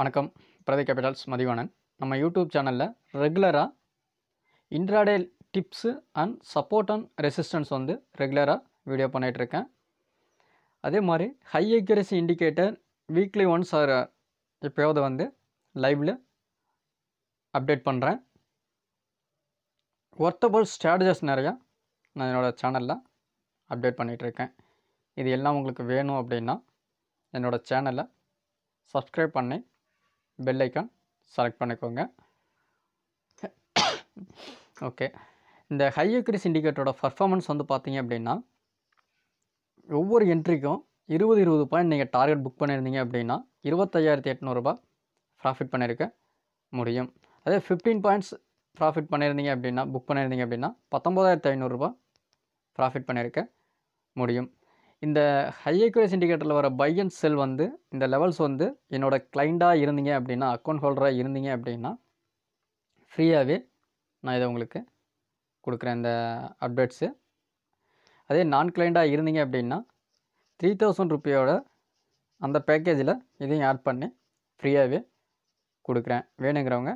வணக்கம் பிரதி கேபிட்டல்ஸ் மதிவாணன் நம்ம யூடியூப் சேனலில் ரெகுலராக intraday tips and support and resistance வந்து ரெகுலராக வீடியோ பண்ணிகிட்ருக்கேன் அதே மாதிரி high accuracy indicator weekly once or எப்போயாவது வந்து லைவில் அப்டேட் பண்ணுறேன் ஒர்த்தபுள் ஸ்ட்ராட்டஜஸ் நிறையா நான் என்னோடய சேனலில் அப்டேட் பண்ணிகிட்ருக்கேன் இது எல்லாம் உங்களுக்கு வேணும் அப்படின்னா என்னோடய சேனலை சப்ஸ்கிரைப் பண்ணி பெல் ஐக்கான் செலக்ட் பண்ணிக்கோங்க ஓகே இந்த ஹை அக்ரிஸ் இண்டிகேட்டரோட பர்ஃபார்மன்ஸ் வந்து பார்த்தீங்க அப்படின்னா ஒவ்வொரு என்ட்ரிக்கும் இருபது இருபது பாயிண்ட் நீங்கள் டார்கெட் புக் பண்ணியிருந்தீங்க அப்படின்னா இருபத்தையாயிரத்தி எட்நூறுபா ப்ராஃபிட் பண்ணியிருக்க முடியும் அதே ஃபிஃப்டீன் பாயிண்ட்ஸ் ப்ராஃபிட் பண்ணியிருந்தீங்க அப்படின்னா புக் பண்ணியிருந்தீங்க அப்படின்னா பத்தொம்போதாயிரத்தி ஐநூறுரூபா ப்ராஃபிட் பண்ணியிருக்க முடியும் இந்த ஹை அக்யூரஸ் இண்டிகேட்டரில் வர பை அண்ட் செல் வந்து இந்த லெவல்ஸ் வந்து என்னோடய கிளைண்ட்டாக இருந்தீங்க அப்படின்னா அக்கௌண்ட் ஹோல்டராக இருந்தீங்க அப்படின்னா ஃப்ரீயாகவே நான் இதை உங்களுக்கு கொடுக்குறேன் இந்த அப்டேட்ஸு அதே நான் கிளைண்ட்டாக இருந்தீங்க அப்படின்னா த்ரீ தௌசண்ட் ருப்பியோட அந்த பேக்கேஜில் இதையும் ஆட் பண்ணி ஃப்ரீயாகவே கொடுக்குறேன் வேணுங்கிறவங்க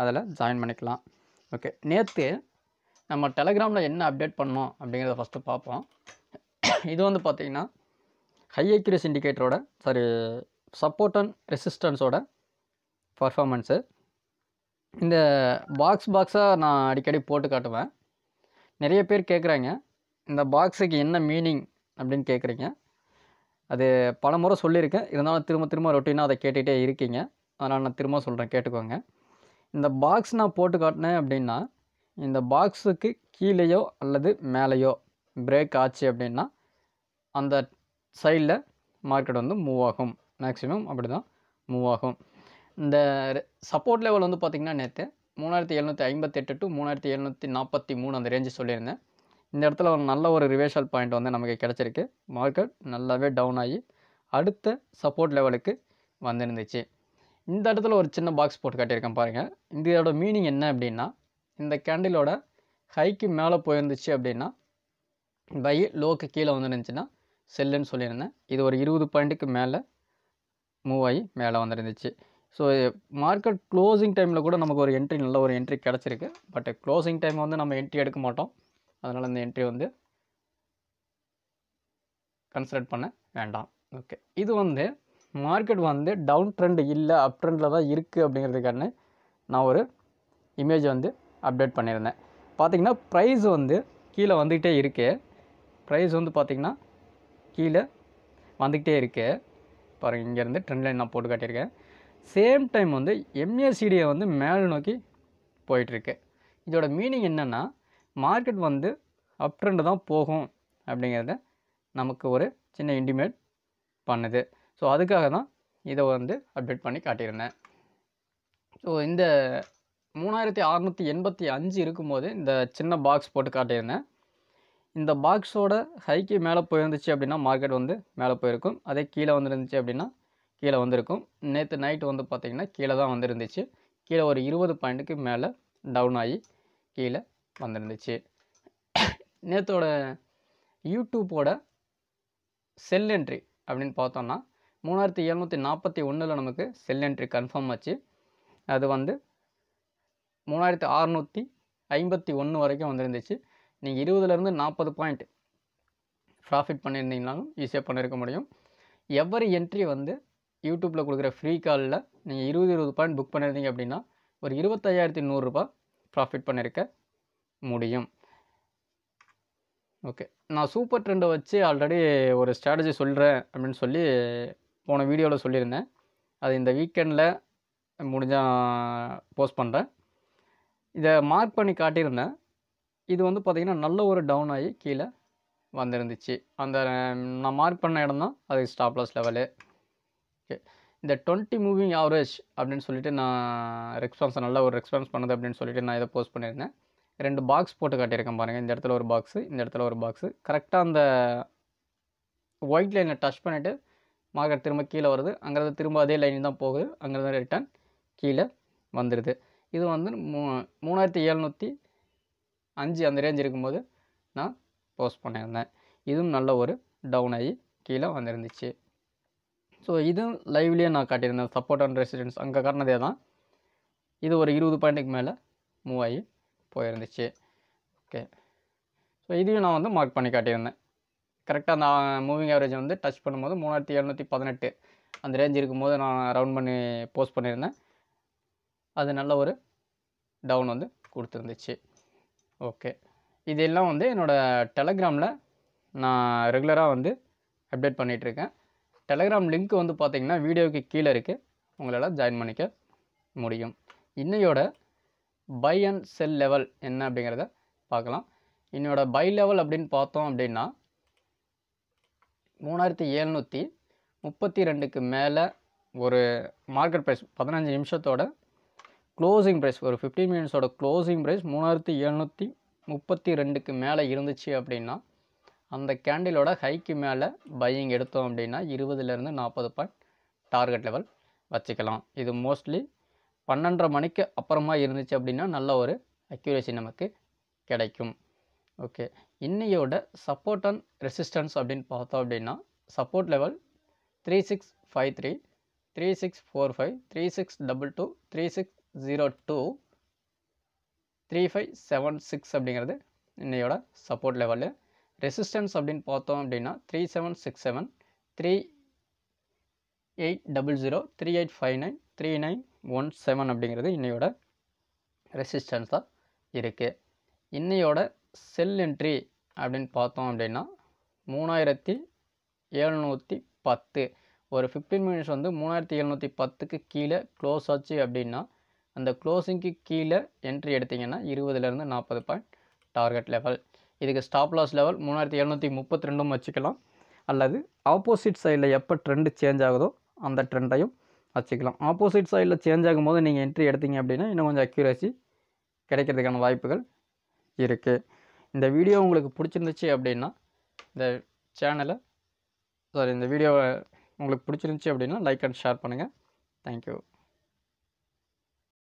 அதில் ஜாயின் பண்ணிக்கலாம் ஓகே நேற்று நம்ம டெலகிராமில் என்ன அப்டேட் பண்ணோம் அப்படிங்கிறத ஃபஸ்ட்டு பார்ப்போம் இது வந்து பார்த்திங்கன்னா ஹை அக்யூரஸ் இண்டிகேட்டரோட சாரி சப்போர்ட் அண்ட் ரெசிஸ்டன்ஸோட பர்ஃபார்மன்ஸு இந்த பாக்ஸ் பாக்ஸாக நான் அடிக்கடி போட்டு காட்டுவேன் நிறைய பேர் கேட்குறாங்க இந்த பாக்ஸுக்கு என்ன மீனிங் அப்படின்னு கேட்குறீங்க அது பல முறை சொல்லியிருக்கேன் இருந்தாலும் திரும்ப திரும்ப ரொட்டீனாக அதை கேட்டுகிட்டே இருக்கீங்க அதனால் நான் திரும்ப சொல்கிறேன் கேட்டுக்கோங்க இந்த பாக்ஸ் நான் போட்டு காட்டினேன் அப்படின்னா இந்த பாக்ஸுக்கு கீழேயோ அல்லது மேலேயோ பிரேக் ஆச்சு அப்படின்னா அந்த சைடில் மார்க்கெட் வந்து மூவ் ஆகும் மேக்ஸிமம் அப்படி தான் மூவ் ஆகும் இந்த சப்போர்ட் லெவல் வந்து பார்த்திங்கன்னா நேற்று மூணாயிரத்தி எழுநூற்றி ஐம்பத்தெட்டு டு மூணாயிரத்தி எழுநூற்றி நாற்பத்தி மூணு அந்த ரேஞ்சு சொல்லியிருந்தேன் இந்த இடத்துல ஒரு நல்ல ஒரு ரிவேஷல் பாயிண்ட் வந்து நமக்கு கிடச்சிருக்கு மார்க்கெட் நல்லாவே டவுன் ஆகி அடுத்த சப்போர்ட் லெவலுக்கு வந்திருந்துச்சு இந்த இடத்துல ஒரு சின்ன பாக்ஸ் போட்டு காட்டியிருக்கேன் பாருங்கள் இதோட மீனிங் என்ன அப்படின்னா இந்த கேண்டிலோட ஹைக்கு மேலே போயிருந்துச்சு அப்படின்னா பை லோக்கு கீழே வந்துருந்துச்சுன்னா செல்லுன்னு சொல்லியிருந்தேன் இது ஒரு இருபது பாயிண்ட்டுக்கு மேலே மூவ் ஆகி மேலே வந்துருந்துச்சு ஸோ மார்க்கெட் க்ளோசிங் டைமில் கூட நமக்கு ஒரு என்ட்ரி நல்ல ஒரு என்ட்ரி கிடச்சிருக்கு பட் க்ளோசிங் டைம் வந்து நம்ம என்ட்ரி எடுக்க மாட்டோம் அதனால் இந்த என்ட்ரி வந்து கன்சிடர் பண்ண வேண்டாம் ஓகே இது வந்து மார்க்கெட் வந்து டவுன் ட்ரெண்ட் இல்லை அப் ட்ரெண்டில் தான் இருக்குது அப்படிங்கிறதுக்கான நான் ஒரு இமேஜ் வந்து அப்டேட் பண்ணியிருந்தேன் பார்த்திங்கன்னா ப்ரைஸ் வந்து கீழே வந்துக்கிட்டே இருக்குது ப்ரைஸ் வந்து பார்த்திங்கன்னா கீழே வந்துக்கிட்டே இருக்கு பாருங்கள் இங்கேருந்து ட்ரெண்ட் லைன் நான் போட்டு காட்டியிருக்கேன் சேம் டைம் வந்து எம்ஏசிடியை வந்து மேலே நோக்கி போயிட்டுருக்கு இதோட மீனிங் என்னென்னா மார்க்கெட் வந்து அப் ட்ரெண்டு தான் போகும் அப்படிங்கிறத நமக்கு ஒரு சின்ன இன்டிமேட் பண்ணுது ஸோ அதுக்காக தான் இதை வந்து அப்டேட் பண்ணி காட்டியிருந்தேன் ஸோ இந்த மூணாயிரத்தி அறநூற்றி எண்பத்தி அஞ்சு இருக்கும்போது இந்த சின்ன பாக்ஸ் போட்டு காட்டியிருந்தேன் இந்த பாக்ஸோட ஹைக்கு மேலே போயிருந்துச்சு அப்படின்னா மார்க்கெட் வந்து மேலே போயிருக்கும் அதே கீழே வந்துருந்துச்சு அப்படின்னா கீழே வந்திருக்கும் நேற்று நைட்டு வந்து பார்த்திங்கன்னா கீழே தான் வந்துருந்துச்சு கீழே ஒரு இருபது பாயிண்ட்டுக்கு மேலே டவுன் ஆகி கீழே வந்துருந்துச்சு நேற்றோட யூடியூப்போட செல் என்ட்ரி அப்படின்னு பார்த்தோன்னா மூணாயிரத்தி எழுநூற்றி நாற்பத்தி ஒன்றில் நமக்கு செல் என்ட்ரி கன்ஃபார்ம் ஆச்சு அது வந்து மூணாயிரத்தி அறநூற்றி ஐம்பத்தி ஒன்று வரைக்கும் வந்துருந்துச்சு நீங்கள் இருபதுலேருந்து நாற்பது பாயிண்ட் ப்ராஃபிட் பண்ணியிருந்தீங்கனாலும் ஈஸியாக பண்ணியிருக்க முடியும் எவ்வரி என்ட்ரி வந்து யூடியூப்பில் கொடுக்குற ஃப்ரீ காலில் நீங்கள் இருபது இருபது பாயிண்ட் புக் பண்ணியிருந்தீங்க அப்படின்னா ஒரு இருபத்தையாயிரத்தி நூறுரூபா ப்ராஃபிட் பண்ணியிருக்க முடியும் ஓகே நான் சூப்பர் ட்ரெண்டை வச்சு ஆல்ரெடி ஒரு ஸ்ட்ராட்டஜி சொல்கிறேன் அப்படின்னு சொல்லி போன வீடியோவில் சொல்லியிருந்தேன் அது இந்த வீக்கெண்டில் முடிஞ்சால் போஸ்ட் பண்ணுறேன் இதை மார்க் பண்ணி காட்டியிருந்தேன் இது வந்து பார்த்திங்கன்னா நல்ல ஒரு டவுன் ஆகி கீழே வந்துருந்துச்சு அந்த நான் மார்க் பண்ண இடம் தான் அது ஸ்டாப்லாஸ் லெவலு ஓகே இந்த டுவெண்ட்டி மூவிங் ஆவரேஜ் அப்படின்னு சொல்லிட்டு நான் ரெஸ்பான்ஸ் நல்ல ஒரு ரெஸ்பான்ஸ் பண்ணுது அப்படின்னு சொல்லிட்டு நான் இதை போஸ்ட் பண்ணியிருந்தேன் ரெண்டு பாக்ஸ் போட்டு காட்டியிருக்கேன் பாருங்கள் இந்த இடத்துல ஒரு பாக்ஸு இந்த இடத்துல ஒரு பாக்ஸு கரெக்டாக அந்த ஒயிட் லைனை டச் பண்ணிவிட்டு மார்க்கெட் திரும்ப கீழே வருது அங்கேருந்து திரும்ப அதே லைன் தான் போகுது அங்கேருந்து ரிட்டர்ன் கீழே வந்துடுது இது வந்து மூ மூணாயிரத்தி எழுநூற்றி அஞ்சு அந்த ரேஞ்ச் இருக்கும்போது நான் போஸ்ட் பண்ணியிருந்தேன் இதுவும் நல்ல ஒரு டவுன் ஆகி கீழே வந்திருந்துச்சு ஸோ இதுவும் லைவ்லேயே நான் காட்டியிருந்தேன் சப்போர்ட் அண்ட் ரெசிடென்ஸ் அங்கே காட்டினதே தான் இது ஒரு இருபது பாயிண்ட்டுக்கு மேலே மூவ் ஆகி போயிருந்துச்சு ஓகே ஸோ இதையும் நான் வந்து மார்க் பண்ணி காட்டியிருந்தேன் கரெக்டாக அந்த மூவிங் ஆவரேஜ் வந்து டச் பண்ணும்போது மூணாயிரத்தி எழுநூற்றி பதினெட்டு அந்த ரேஞ்ச் இருக்கும்போது நான் ரவுண்ட் பண்ணி போஸ்ட் பண்ணியிருந்தேன் அது நல்ல ஒரு டவுன் வந்து கொடுத்துருந்துச்சு ஓகே இதெல்லாம் வந்து என்னோடய டெலகிராமில் நான் ரெகுலராக வந்து அப்டேட் பண்ணிகிட்ருக்கேன் டெலகிராம் லிங்க் வந்து பார்த்திங்கன்னா வீடியோவுக்கு கீழே இருக்குது உங்களால் ஜாயின் பண்ணிக்க முடியும் இன்னையோட பை அண்ட் செல் லெவல் என்ன அப்படிங்கிறத பார்க்கலாம் என்னோட பை லெவல் அப்படின்னு பார்த்தோம் அப்படின்னா மூணாயிரத்தி எழுநூற்றி முப்பத்தி ரெண்டுக்கு மேலே ஒரு மார்க்கெட் ப்ரைஸ் பதினஞ்சு நிமிஷத்தோட க்ளோசிங் ப்ரைஸ் ஒரு ஃபிஃப்டீன் மினிட்ஸோட க்ளோசிங் ப்ரைஸ் மூணாயிரத்தி எழுநூற்றி முப்பத்தி ரெண்டுக்கு மேலே இருந்துச்சு அப்படின்னா அந்த கேண்டிலோட ஹைக்கு மேலே பையிங் எடுத்தோம் அப்படின்னா இருபதுலேருந்து நாற்பது பாயிண்ட் டார்கெட் லெவல் வச்சுக்கலாம் இது மோஸ்ட்லி பன்னெண்டரை மணிக்கு அப்புறமா இருந்துச்சு அப்படின்னா நல்ல ஒரு அக்யூரேசி நமக்கு கிடைக்கும் ஓகே இன்னையோட சப்போர்ட் அண்ட் ரெசிஸ்டன்ஸ் அப்படின்னு பார்த்தோம் அப்படின்னா support level three six five three three six four five three six double two three six zero two three five seven six அப்படிங்கிறது இன்னையோட சப்போர்ட் லெவலு ரெசிஸ்டன்ஸ் அப்படின்னு பார்த்தோம் அப்படின்னா three seven six seven three eight double zero three eight five nine three nine one seven அப்படிங்கிறது இன்னையோட ரெசிஸ்டன்ஸாக இருக்குது இன்னையோட செல் entry அப்படின்னு பார்த்தோம் அப்படின்னா மூணாயிரத்தி எழுநூற்றி பத்து ஒரு ஃபிஃப்டீன் மினிட்ஸ் வந்து மூணாயிரத்தி எழுநூற்றி பத்துக்கு கீழே க்ளோஸ் ஆச்சு அப்படின்னா அந்த க்ளோஸிங்க்கு கீழே என்ட்ரி எடுத்திங்கன்னா இருபதுலேருந்து நாற்பது பாயிண்ட் டார்கெட் லெவல் இதுக்கு ஸ்டாப் லாஸ் லெவல் மூணாயிரத்தி எழுநூற்றி முப்பத்தி ரெண்டும் வச்சுக்கலாம் அல்லது ஆப்போசிட் சைடில் எப்போ ட்ரெண்டு சேஞ்ச் ஆகுதோ அந்த ட்ரெண்டையும் வச்சுக்கலாம் ஆப்போசிட் சைடில் சேஞ்ச் ஆகும்போது நீங்கள் என்ட்ரி எடுத்தீங்க அப்படின்னா இன்னும் கொஞ்சம் அக்யூரேசி கிடைக்கிறதுக்கான வாய்ப்புகள் இருக்குது இந்த வீடியோ உங்களுக்கு பிடிச்சிருந்துச்சு அப்படின்னா இந்த சேனலை சாரி இந்த வீடியோவை உங்களுக்கு பிடிச்சிருந்துச்சி அப்படின்னா லைக் அண்ட் ஷேர் பண்ணுங்கள் தேங்க்யூ